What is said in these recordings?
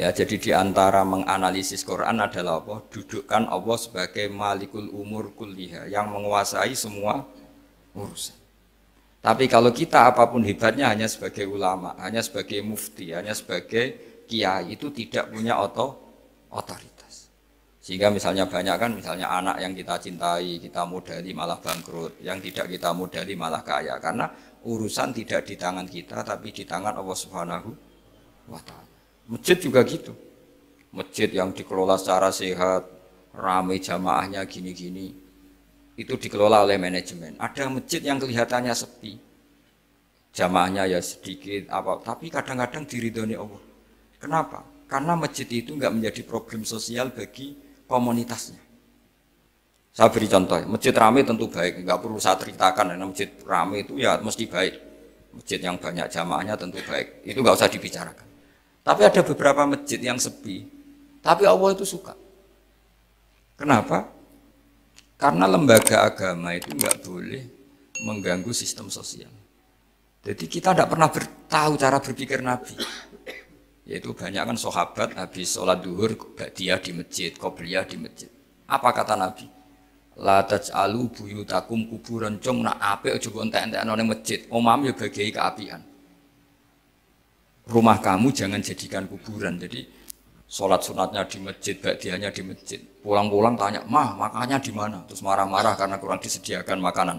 Ya, jadi di antara menganalisis Quran adalah apa? Dudukkan Allah sebagai Malikul Umur Kulliha yang menguasai semua urusan. Tapi kalau kita apapun hebatnya hanya sebagai ulama, hanya sebagai mufti, hanya sebagai kiai itu tidak punya oto otoritas. Sehingga misalnya banyak kan misalnya anak yang kita cintai, kita modali malah bangkrut, yang tidak kita modali malah kaya karena urusan tidak di tangan kita tapi di tangan Allah Subhanahu wa taala. Masjid juga gitu. Masjid yang dikelola secara sehat, ramai jamaahnya gini-gini, itu dikelola oleh manajemen. Ada masjid yang kelihatannya sepi, jamaahnya ya sedikit, apa, tapi kadang-kadang diridhoni Allah. Kenapa? Karena masjid itu nggak menjadi problem sosial bagi komunitasnya. Saya beri contoh, masjid ramai tentu baik, nggak perlu saya ceritakan, karena masjid ramai itu ya mesti baik. Masjid yang banyak jamaahnya tentu baik, itu nggak usah dibicarakan. Tapi ada beberapa masjid yang sepi. Tapi Allah itu suka. Kenapa? Karena lembaga agama itu nggak boleh mengganggu sistem sosial. Jadi kita tidak pernah tahu cara berpikir Nabi. Yaitu banyak kan sahabat habis sholat duhur dia di masjid, qobliyah di masjid. Apa kata Nabi? La taj'alu buyutakum kuburan cung nak apik aja kok entek-entekno masjid. Omam ya bagai keapian rumah kamu jangan jadikan kuburan. Jadi sholat sunatnya di masjid, baktianya di masjid. Pulang-pulang tanya, mah makanya di mana? Terus marah-marah karena kurang disediakan makanan.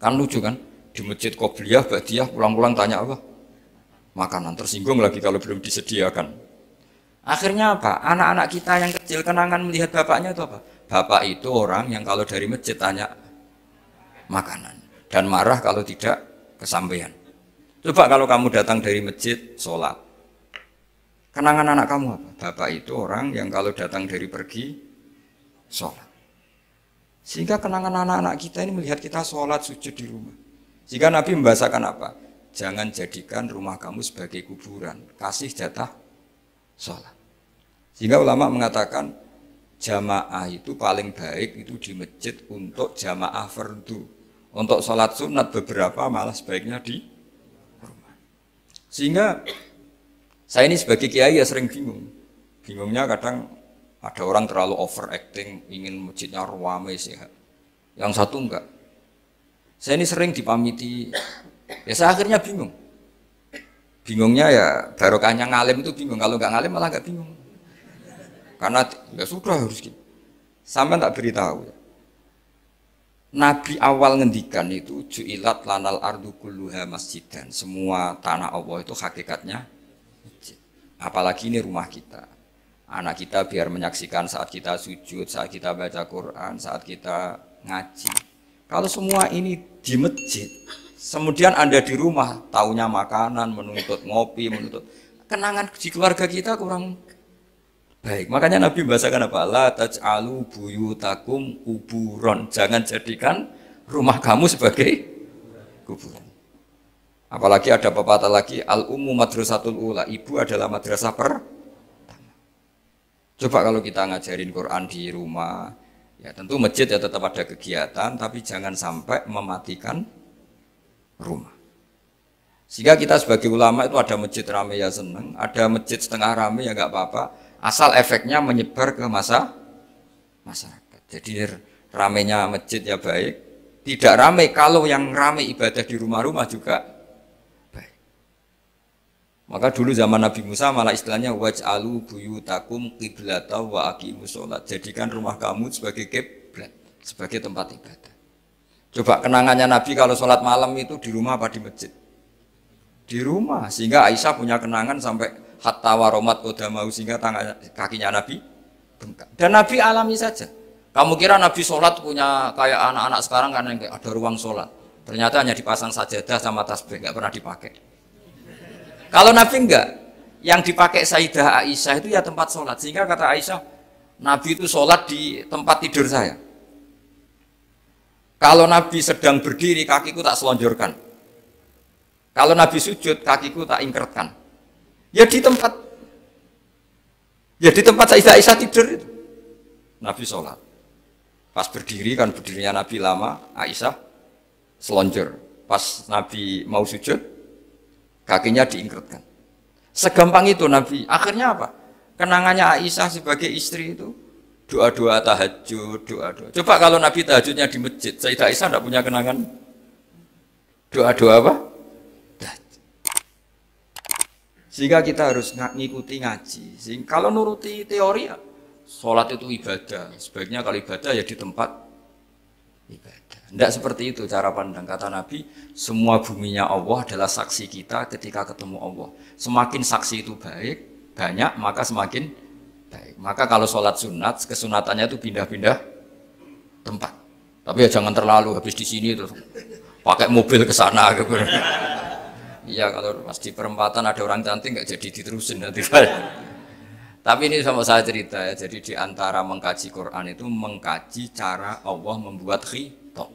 Kan lucu kan? Di masjid Qobliyah, Ba'diyah, pulang-pulang tanya apa? Makanan tersinggung lagi kalau belum disediakan. Akhirnya apa? Anak-anak kita yang kecil kenangan melihat bapaknya itu apa? Bapak itu orang yang kalau dari masjid tanya makanan. Dan marah kalau tidak kesampaian. Coba kalau kamu datang dari masjid, sholat. Kenangan anak kamu apa? Bapak itu orang yang kalau datang dari pergi, sholat. Sehingga kenangan anak-anak kita ini melihat kita sholat sujud di rumah. Jika Nabi membahasakan apa? Jangan jadikan rumah kamu sebagai kuburan. Kasih jatah sholat. Sehingga ulama mengatakan jamaah itu paling baik itu di masjid untuk jamaah fardu. Untuk sholat sunat beberapa malah sebaiknya di sehingga saya ini sebagai kiai ya sering bingung. Bingungnya kadang ada orang terlalu overacting, ingin masjidnya ruame sehat. Yang satu enggak. Saya ini sering dipamiti. Ya saya akhirnya bingung. Bingungnya ya barokahnya ngalim itu bingung. Kalau enggak ngalim malah enggak bingung. Karena ya sudah harus gitu. Sama tak beritahu ya. Nabi awal ngendikan itu ju'ilat lanal ardu kulluha masjidan. Semua tanah Allah itu hakikatnya masjid. Apalagi ini rumah kita. Anak kita biar menyaksikan saat kita sujud, saat kita baca Quran, saat kita ngaji. Kalau semua ini di masjid, kemudian Anda di rumah, taunya makanan, menuntut ngopi, menuntut kenangan di keluarga kita kurang baik. Makanya Nabi membahasakan apa? La taj'alu buyutakum kuburon. Jangan jadikan rumah kamu sebagai kuburan. Apalagi ada pepatah lagi al ummu madrasatul ula, ibu adalah madrasah per. Coba kalau kita ngajarin Quran di rumah, ya tentu masjid ya tetap ada kegiatan, tapi jangan sampai mematikan rumah. Sehingga kita sebagai ulama itu ada masjid rame ya seneng, ada masjid setengah rame ya nggak apa-apa, asal efeknya menyebar ke masa masyarakat. Jadi ramenya masjid ya baik, tidak ramai kalau yang ramai ibadah di rumah-rumah juga baik. Maka dulu zaman Nabi Musa malah istilahnya waj'alu buyutakum qiblata wa aqimu sholat. Jadikan rumah kamu sebagai kiblat, sebagai tempat ibadah. Coba kenangannya Nabi kalau sholat malam itu di rumah apa di masjid? Di rumah, sehingga Aisyah punya kenangan sampai hatta waromat mau sehingga tangan kakinya Nabi bengkak. Dan Nabi alami saja. Kamu kira Nabi sholat punya kayak anak-anak sekarang karena ada ruang sholat. Ternyata hanya dipasang saja sajadah sama tasbih, nggak pernah dipakai. Kalau Nabi enggak, yang dipakai Sayyidah Aisyah itu ya tempat sholat. Sehingga kata Aisyah, Nabi itu sholat di tempat tidur saya. Kalau Nabi sedang berdiri, kakiku tak selonjorkan. Kalau Nabi sujud, kakiku tak ingkertkan. Ya di tempat Ya di tempat Aisyah tidur itu. Nabi sholat. Pas berdiri kan berdirinya Nabi lama, Aisyah selonjor. Pas Nabi mau sujud, kakinya diingkretkan. Segampang itu Nabi. Akhirnya apa? Kenangannya Aisyah sebagai istri itu doa-doa tahajud, doa-doa. Coba kalau Nabi tahajudnya di masjid, Sayyidah Aisyah tidak punya kenangan doa-doa apa? Sehingga kita harus nggak ngikuti ngaji. Sehingga, kalau nuruti teori, ya, sholat itu ibadah. Sebaiknya kalau ibadah ya di tempat ibadah. Tidak seperti itu cara pandang kata Nabi. Semua buminya Allah adalah saksi kita ketika ketemu Allah. Semakin saksi itu baik, banyak, maka semakin baik. Maka kalau sholat sunat, kesunatannya itu pindah-pindah tempat. Tapi ya jangan terlalu habis di sini terus pakai mobil ke sana gitu. Iya kalau pas di perempatan ada orang cantik nggak jadi diterusin nanti Tapi ini sama saya cerita ya. Jadi di antara mengkaji Quran itu mengkaji cara Allah membuat khitab.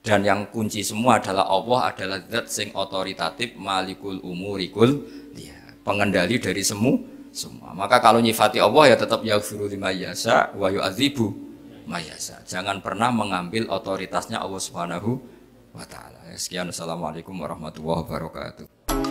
Dan yang kunci semua adalah Allah adalah zat sing otoritatif malikul umurikul dia pengendali dari semua semua. Maka kalau nyifati Allah ya tetap ya lima yasa wa yu'adzibu mayasa. Jangan pernah mengambil otoritasnya Allah Subhanahu wa taala. Sekian assalamualaikum warahmatullahi wabarakatuh.